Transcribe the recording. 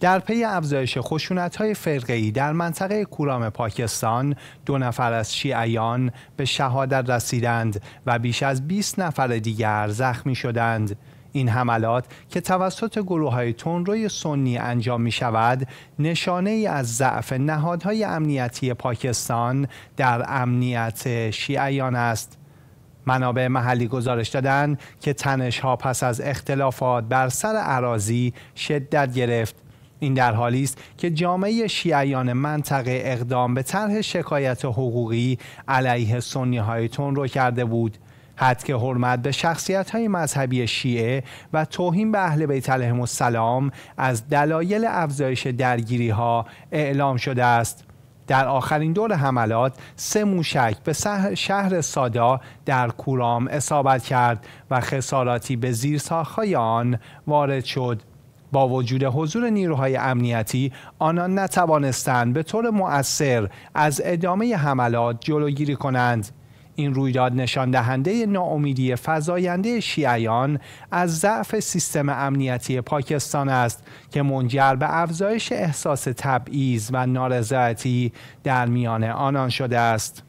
در پی افزایش خشونت های فرقی در منطقه کورام پاکستان دو نفر از شیعیان به شهادت رسیدند و بیش از 20 نفر دیگر زخمی شدند. این حملات که توسط گروه های تندروی سنی انجام می شود نشانه ای از ضعف نهادهای امنیتی پاکستان در امنیت شیعیان است. منابع محلی گزارش دادند که ها پس از اختلافات بر سر عراضی شدت گرفت این در حالی است که جامعه شیعیان منطقه اقدام به طرح شکایت حقوقی علیه سنی های رو کرده بود حد که حرمت به شخصیت های مذهبی شیعه و توهین به اهل بیت علیهم السلام از دلایل افزایش درگیری ها اعلام شده است در آخرین دور حملات سه موشک به شهر سادا در کورام اصابت کرد و خساراتی به زیرساخهای آن وارد شد با وجود حضور نیروهای امنیتی آنان نتوانستند به طور مؤثر از ادامه حملات جلوگیری کنند این رویداد نشان دهنده ناامیدی فزاینده شیعیان از ضعف سیستم امنیتی پاکستان است که منجر به افزایش احساس تبعیض و نارضایتی در میان آنان شده است